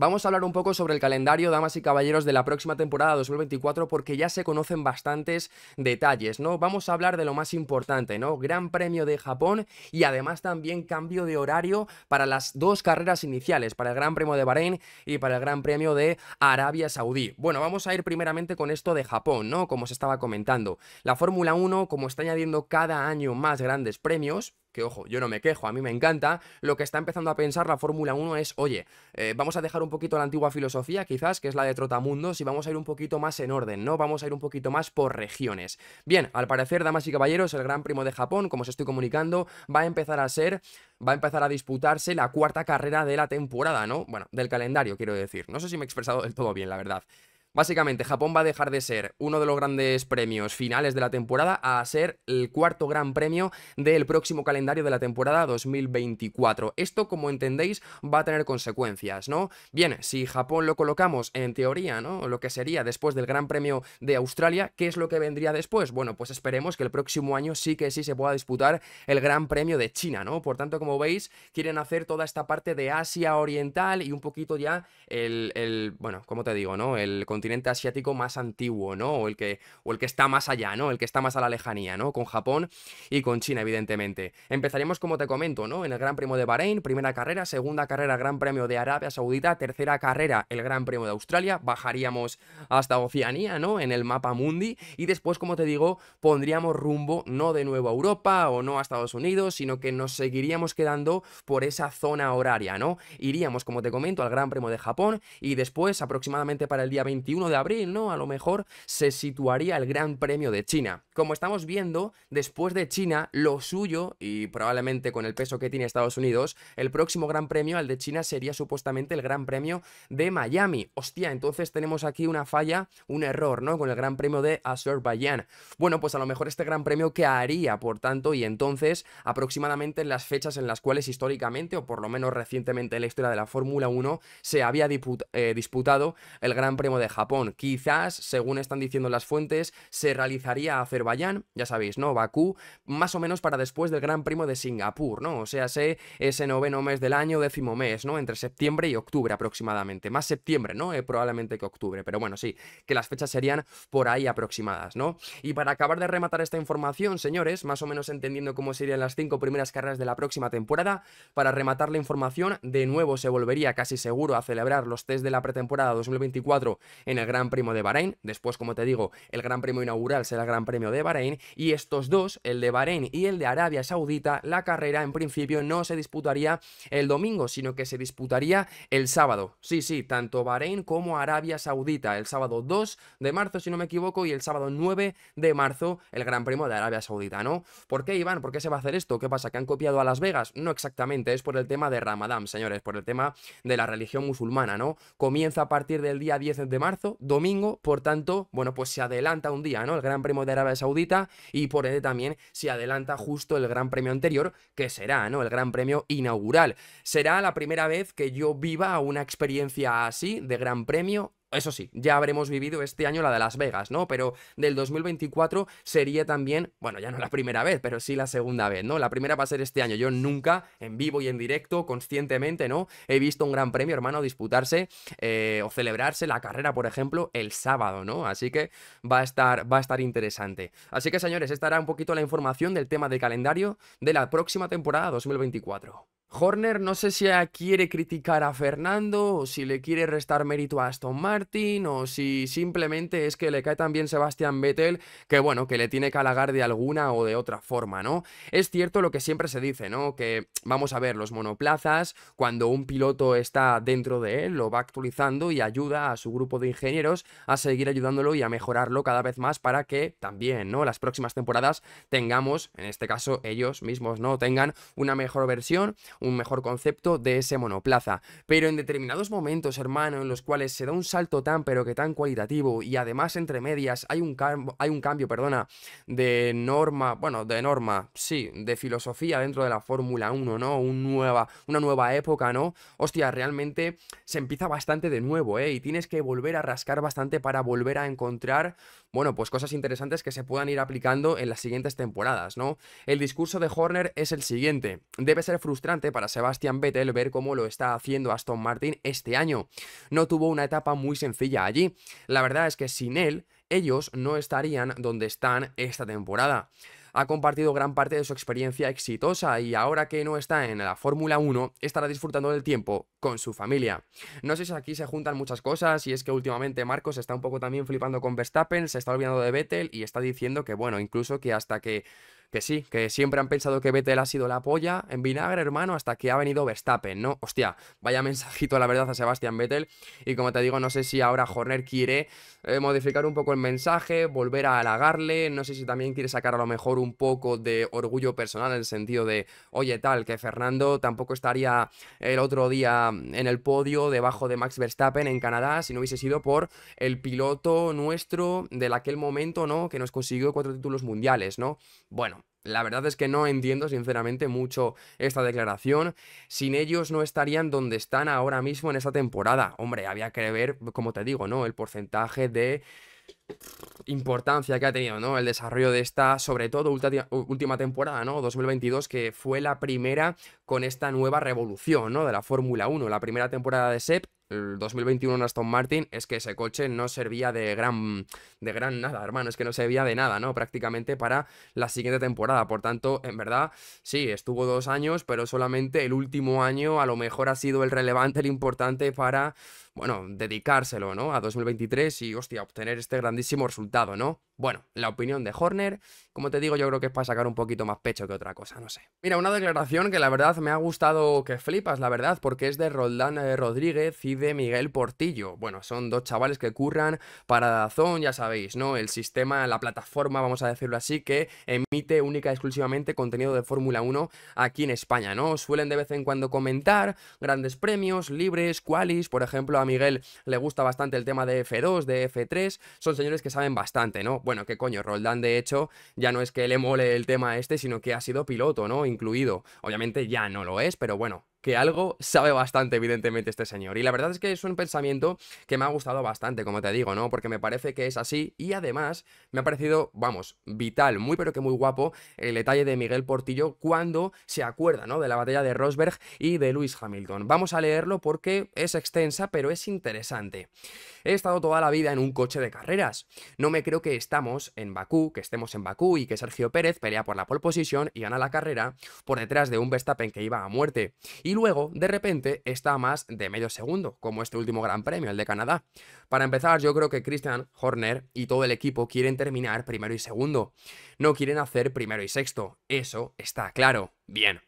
Vamos a hablar un poco sobre el calendario, damas y caballeros, de la próxima temporada 2024 porque ya se conocen bastantes detalles, ¿no? Vamos a hablar de lo más importante, ¿no? Gran Premio de Japón y además también cambio de horario para las dos carreras iniciales, para el Gran Premio de Bahrein y para el Gran Premio de Arabia Saudí. Bueno, vamos a ir primeramente con esto de Japón, ¿no? Como se estaba comentando. La Fórmula 1, como está añadiendo cada año más grandes premios, que ojo, yo no me quejo, a mí me encanta, lo que está empezando a pensar la Fórmula 1 es, oye, eh, vamos a dejar un poquito la antigua filosofía, quizás, que es la de Trotamundos, y vamos a ir un poquito más en orden, ¿no? Vamos a ir un poquito más por regiones. Bien, al parecer, damas y caballeros, el Gran Primo de Japón, como os estoy comunicando, va a empezar a ser, va a empezar a disputarse la cuarta carrera de la temporada, ¿no? Bueno, del calendario, quiero decir. No sé si me he expresado del todo bien, la verdad. Básicamente, Japón va a dejar de ser uno de los grandes premios finales de la temporada a ser el cuarto gran premio del próximo calendario de la temporada 2024. Esto, como entendéis, va a tener consecuencias, ¿no? Bien, si Japón lo colocamos en teoría, ¿no? Lo que sería después del Gran Premio de Australia, ¿qué es lo que vendría después? Bueno, pues esperemos que el próximo año sí que sí se pueda disputar el Gran Premio de China, ¿no? Por tanto, como veis, quieren hacer toda esta parte de Asia Oriental y un poquito ya el, bueno, como te digo, ¿no? El continente asiático más antiguo, ¿no? O el, que, o el que está más allá, ¿no? El que está más a la lejanía, ¿no? Con Japón y con China, evidentemente. Empezaremos, como te comento, ¿no? En el Gran Premio de Bahrein, primera carrera, segunda carrera, Gran Premio de Arabia Saudita, tercera carrera, el Gran Premio de Australia, bajaríamos hasta Oceanía, ¿no? En el mapa mundi y después, como te digo, pondríamos rumbo no de nuevo a Europa o no a Estados Unidos, sino que nos seguiríamos quedando por esa zona horaria, ¿no? Iríamos, como te comento, al Gran Premio de Japón y después, aproximadamente para el día 20 de abril, ¿no? A lo mejor se situaría el Gran Premio de China. Como estamos viendo, después de China, lo suyo, y probablemente con el peso que tiene Estados Unidos, el próximo Gran Premio al de China sería supuestamente el Gran Premio de Miami. Hostia, entonces tenemos aquí una falla, un error, ¿no? Con el Gran Premio de Azerbaiyán. Bueno, pues a lo mejor este Gran Premio que haría por tanto, y entonces aproximadamente en las fechas en las cuales históricamente, o por lo menos recientemente en la historia de la Fórmula 1, se había eh, disputado el Gran Premio de Japón. Japón. Quizás, según están diciendo las fuentes, se realizaría Azerbaiyán, ya sabéis, ¿no? Bakú, más o menos para después del Gran Primo de Singapur, ¿no? O sea, ese noveno mes del año, décimo mes, ¿no? Entre septiembre y octubre aproximadamente. Más septiembre, ¿no? Eh, probablemente que octubre, pero bueno, sí, que las fechas serían por ahí aproximadas, ¿no? Y para acabar de rematar esta información, señores, más o menos entendiendo cómo serían las cinco primeras carreras de la próxima temporada, para rematar la información, de nuevo se volvería casi seguro a celebrar los test de la pretemporada 2024 en el Gran Premio de Bahrein. Después, como te digo, el Gran Premio inaugural será el Gran Premio de Bahrein. Y estos dos, el de Bahrein y el de Arabia Saudita, la carrera en principio no se disputaría el domingo, sino que se disputaría el sábado. Sí, sí, tanto Bahrein como Arabia Saudita. El sábado 2 de marzo, si no me equivoco, y el sábado 9 de marzo, el Gran Premio de Arabia Saudita, ¿no? ¿Por qué, Iván? ¿Por qué se va a hacer esto? ¿Qué pasa? ¿Que han copiado a Las Vegas? No exactamente, es por el tema de Ramadán, señores, por el tema de la religión musulmana, ¿no? Comienza a partir del día 10 de marzo domingo, por tanto, bueno, pues se adelanta un día, ¿no? El Gran Premio de Arabia Saudita y por ende también se adelanta justo el Gran Premio anterior, que será, ¿no? El Gran Premio inaugural. Será la primera vez que yo viva una experiencia así de Gran Premio eso sí, ya habremos vivido este año la de Las Vegas, ¿no? Pero del 2024 sería también, bueno, ya no la primera vez, pero sí la segunda vez, ¿no? La primera va a ser este año. Yo nunca, en vivo y en directo, conscientemente, ¿no? He visto un gran premio, hermano, disputarse eh, o celebrarse la carrera, por ejemplo, el sábado, ¿no? Así que va a estar, va a estar interesante. Así que, señores, esta era un poquito la información del tema de calendario de la próxima temporada 2024. Horner no sé si quiere criticar a Fernando o si le quiere restar mérito a Aston Martin o si simplemente es que le cae también bien Sebastián Vettel que bueno, que le tiene que halagar de alguna o de otra forma, ¿no? Es cierto lo que siempre se dice, ¿no? Que vamos a ver los monoplazas, cuando un piloto está dentro de él, lo va actualizando y ayuda a su grupo de ingenieros a seguir ayudándolo y a mejorarlo cada vez más para que también, ¿no? Las próximas temporadas tengamos, en este caso ellos mismos, ¿no? Tengan una mejor versión un mejor concepto de ese monoplaza. Pero en determinados momentos, hermano, en los cuales se da un salto tan pero que tan cualitativo y además entre medias hay un, hay un cambio, perdona, de norma, bueno, de norma, sí, de filosofía dentro de la Fórmula 1, ¿no? Un nueva, una nueva época, ¿no? Hostia, realmente se empieza bastante de nuevo, ¿eh? Y tienes que volver a rascar bastante para volver a encontrar, bueno, pues cosas interesantes que se puedan ir aplicando en las siguientes temporadas, ¿no? El discurso de Horner es el siguiente. Debe ser frustrante para Sebastian Vettel ver cómo lo está haciendo Aston Martin este año. No tuvo una etapa muy sencilla allí. La verdad es que sin él, ellos no estarían donde están esta temporada ha compartido gran parte de su experiencia exitosa y ahora que no está en la Fórmula 1 estará disfrutando del tiempo con su familia. No sé si aquí se juntan muchas cosas y es que últimamente Marcos está un poco también flipando con Verstappen, se está olvidando de Vettel y está diciendo que bueno, incluso que hasta que que sí, que siempre han pensado que Vettel ha sido la polla en vinagre, hermano, hasta que ha venido Verstappen, ¿no? Hostia, vaya mensajito la verdad a Sebastián Vettel. Y como te digo, no sé si ahora Horner quiere eh, modificar un poco el mensaje, volver a halagarle, no sé si también quiere sacar a lo mejor un poco de orgullo personal en el sentido de, oye, tal, que Fernando tampoco estaría el otro día en el podio debajo de Max Verstappen en Canadá si no hubiese sido por el piloto nuestro del aquel momento, ¿no? Que nos consiguió cuatro títulos mundiales, ¿no? Bueno, la verdad es que no entiendo sinceramente mucho esta declaración. Sin ellos no estarían donde están ahora mismo en esta temporada. Hombre, había que ver, como te digo, ¿no? El porcentaje de importancia que ha tenido, ¿no? El desarrollo de esta, sobre todo, última temporada, ¿no? 2022, que fue la primera con esta nueva revolución, ¿no? De la Fórmula 1, la primera temporada de SEP el 2021 en Aston Martin es que ese coche no servía de gran, de gran nada, hermano, es que no servía de nada, ¿no? Prácticamente para la siguiente temporada. Por tanto, en verdad, sí, estuvo dos años, pero solamente el último año a lo mejor ha sido el relevante, el importante para bueno, dedicárselo, ¿no? A 2023 y, hostia, obtener este grandísimo resultado, ¿no? Bueno, la opinión de Horner, como te digo, yo creo que es para sacar un poquito más pecho que otra cosa, no sé. Mira, una declaración que la verdad me ha gustado que flipas, la verdad, porque es de Roldán eh, Rodríguez y de Miguel Portillo. Bueno, son dos chavales que curran para Dazón, ya sabéis, ¿no? El sistema, la plataforma, vamos a decirlo así, que emite única y exclusivamente contenido de Fórmula 1 aquí en España, ¿no? Suelen de vez en cuando comentar grandes premios, libres, qualis, por ejemplo, a Miguel le gusta bastante el tema de F2, de F3, son señores que saben bastante, ¿no? Bueno, qué coño, Roldán de hecho ya no es que le mole el tema este, sino que ha sido piloto, ¿no? Incluido. Obviamente ya no lo es, pero bueno, que algo sabe bastante, evidentemente, este señor. Y la verdad es que es un pensamiento que me ha gustado bastante, como te digo, ¿no? Porque me parece que es así y además me ha parecido, vamos, vital, muy pero que muy guapo el detalle de Miguel Portillo cuando se acuerda, ¿no? De la batalla de Rosberg y de Lewis Hamilton. Vamos a leerlo porque es extensa, pero es interesante. He estado toda la vida en un coche de carreras. No me creo que estamos en Bakú, que estemos en Bakú y que Sergio Pérez pelea por la pole position y gana la carrera por detrás de un Verstappen que iba a muerte y luego de repente está más de medio segundo, como este último Gran Premio, el de Canadá. Para empezar, yo creo que Christian Horner y todo el equipo quieren terminar primero y segundo, no quieren hacer primero y sexto, eso está claro. Bien.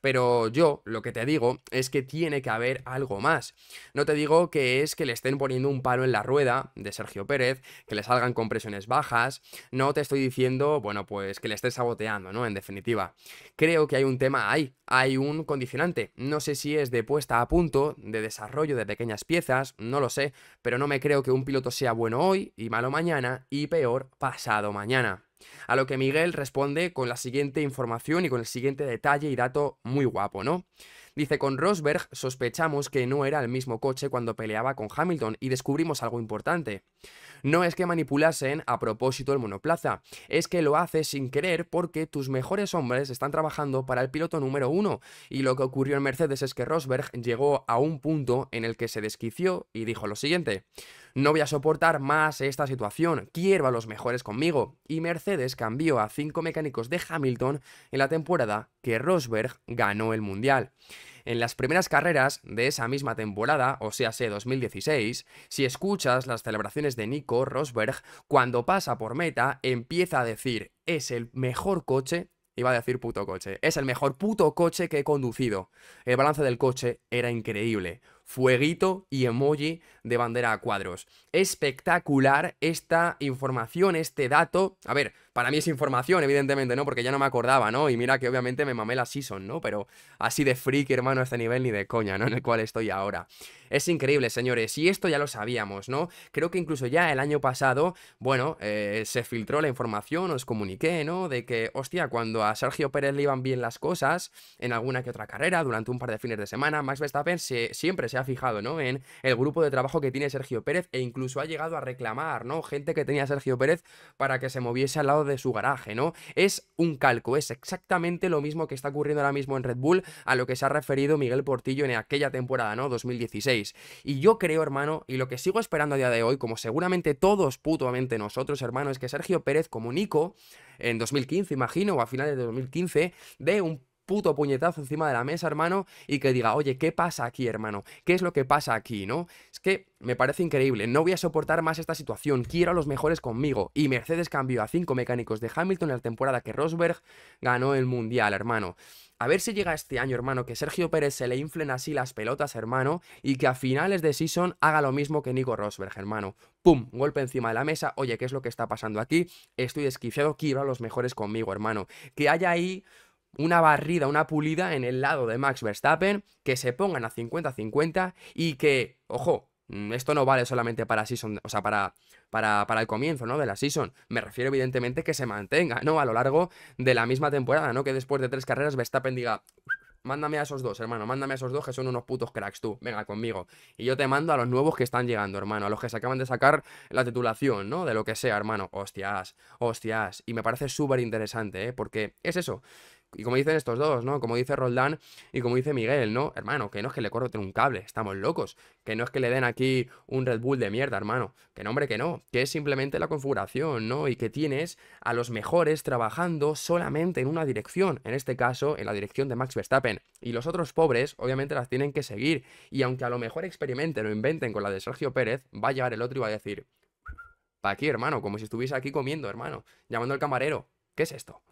Pero yo lo que te digo es que tiene que haber algo más. No te digo que es que le estén poniendo un palo en la rueda de Sergio Pérez, que le salgan con presiones bajas, no te estoy diciendo, bueno, pues que le estés saboteando, ¿no? En definitiva, creo que hay un tema ahí, hay un condicionante. No sé si es de puesta a punto, de desarrollo de pequeñas piezas, no lo sé, pero no me creo que un piloto sea bueno hoy y malo mañana y peor pasado mañana. A lo que Miguel responde con la siguiente información y con el siguiente detalle y dato muy guapo, ¿no? Dice, con Rosberg sospechamos que no era el mismo coche cuando peleaba con Hamilton y descubrimos algo importante. No es que manipulasen a propósito el monoplaza, es que lo hace sin querer porque tus mejores hombres están trabajando para el piloto número uno. Y lo que ocurrió en Mercedes es que Rosberg llegó a un punto en el que se desquició y dijo lo siguiente. No voy a soportar más esta situación, quiero a los mejores conmigo. Y Mercedes cambió a cinco mecánicos de Hamilton en la temporada que Rosberg ganó el Mundial. En las primeras carreras de esa misma temporada, o sea, 2016, si escuchas las celebraciones de Nico Rosberg, cuando pasa por meta empieza a decir, es el mejor coche iba a decir puto coche. Es el mejor puto coche que he conducido. El balance del coche era increíble fueguito y emoji de bandera a cuadros. Espectacular esta información, este dato. A ver, para mí es información, evidentemente, ¿no? Porque ya no me acordaba, ¿no? Y mira que obviamente me mamé la season, ¿no? Pero así de freak, hermano, a este nivel ni de coña, ¿no? En el cual estoy ahora. Es increíble, señores, y esto ya lo sabíamos, ¿no? Creo que incluso ya el año pasado, bueno, eh, se filtró la información, os comuniqué, ¿no? De que, hostia, cuando a Sergio Pérez le iban bien las cosas, en alguna que otra carrera, durante un par de fines de semana, Max Verstappen siempre se ha fijado, ¿no? En el grupo de trabajo que tiene Sergio Pérez e incluso ha llegado a reclamar, ¿no? Gente que tenía Sergio Pérez para que se moviese al lado de su garaje, ¿no? Es un calco, es exactamente lo mismo que está ocurriendo ahora mismo en Red Bull a lo que se ha referido Miguel Portillo en aquella temporada, ¿no? 2016. Y yo creo, hermano, y lo que sigo esperando a día de hoy, como seguramente todos putamente nosotros, hermano, es que Sergio Pérez comunico en 2015, imagino, o a finales de 2015, de un puto puñetazo encima de la mesa, hermano, y que diga, oye, ¿qué pasa aquí, hermano? ¿Qué es lo que pasa aquí, no? que me parece increíble, no voy a soportar más esta situación, quiero a los mejores conmigo. Y Mercedes cambió a cinco mecánicos de Hamilton en la temporada que Rosberg ganó el Mundial, hermano. A ver si llega este año, hermano, que Sergio Pérez se le inflen así las pelotas, hermano, y que a finales de season haga lo mismo que Nico Rosberg, hermano. ¡Pum! Golpe encima de la mesa. Oye, ¿qué es lo que está pasando aquí? Estoy desquiciado, quiero a los mejores conmigo, hermano. Que haya ahí una barrida, una pulida en el lado de Max Verstappen, que se pongan a 50-50 y que, ojo, Mm, esto no vale solamente para season, o sea, para, para, para, el comienzo, ¿no? De la season. Me refiero, evidentemente, que se mantenga, ¿no? A lo largo de la misma temporada, ¿no? Que después de tres carreras Verstappen diga. Mándame a esos dos, hermano. Mándame a esos dos que son unos putos cracks, tú. Venga conmigo. Y yo te mando a los nuevos que están llegando, hermano. A los que se acaban de sacar la titulación, ¿no? De lo que sea, hermano. Hostias, hostias. Y me parece súper interesante, ¿eh? Porque es eso. Y como dicen estos dos, ¿no? Como dice Roldán y como dice Miguel, ¿no? Hermano, que no es que le corten un cable, estamos locos. Que no es que le den aquí un Red Bull de mierda, hermano. Que no, hombre, que no. Que es simplemente la configuración, ¿no? Y que tienes a los mejores trabajando solamente en una dirección. En este caso, en la dirección de Max Verstappen. Y los otros pobres, obviamente, las tienen que seguir. Y aunque a lo mejor experimenten o inventen con la de Sergio Pérez, va a llegar el otro y va a decir... Pa' aquí, hermano, como si estuviese aquí comiendo, hermano. Llamando al camarero. ¿Qué es esto?